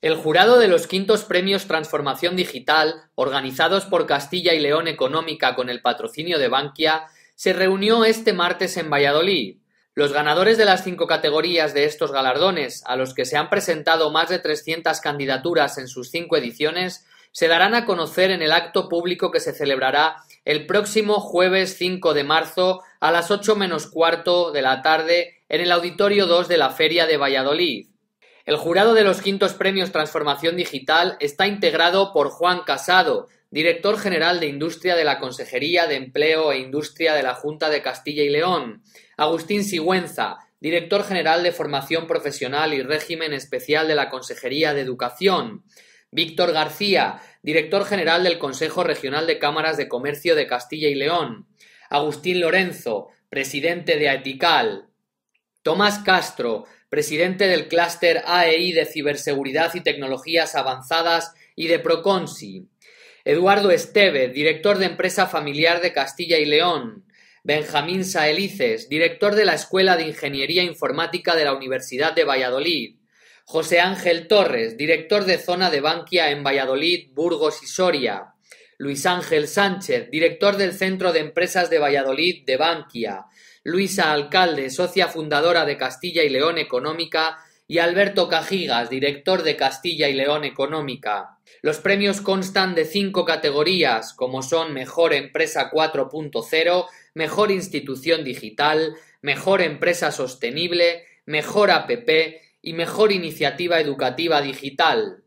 El jurado de los quintos Premios Transformación Digital, organizados por Castilla y León Económica con el patrocinio de Bankia, se reunió este martes en Valladolid. Los ganadores de las cinco categorías de estos galardones, a los que se han presentado más de 300 candidaturas en sus cinco ediciones, se darán a conocer en el acto público que se celebrará el próximo jueves 5 de marzo a las 8 menos cuarto de la tarde en el Auditorio 2 de la Feria de Valladolid. El jurado de los quintos premios Transformación Digital está integrado por Juan Casado, director general de Industria de la Consejería de Empleo e Industria de la Junta de Castilla y León, Agustín Sigüenza, director general de Formación Profesional y Régimen Especial de la Consejería de Educación, Víctor García, director general del Consejo Regional de Cámaras de Comercio de Castilla y León, Agustín Lorenzo, presidente de AETICAL, Tomás Castro, presidente del clúster AEI de Ciberseguridad y Tecnologías Avanzadas y de Proconsi. Eduardo Esteve, director de Empresa Familiar de Castilla y León. Benjamín Saelices, director de la Escuela de Ingeniería Informática de la Universidad de Valladolid. José Ángel Torres, director de zona de Bankia en Valladolid, Burgos y Soria. Luis Ángel Sánchez, director del Centro de Empresas de Valladolid de Bankia, Luisa Alcalde, socia fundadora de Castilla y León Económica, y Alberto Cajigas, director de Castilla y León Económica. Los premios constan de cinco categorías, como son Mejor Empresa 4.0, Mejor Institución Digital, Mejor Empresa Sostenible, Mejor APP y Mejor Iniciativa Educativa Digital.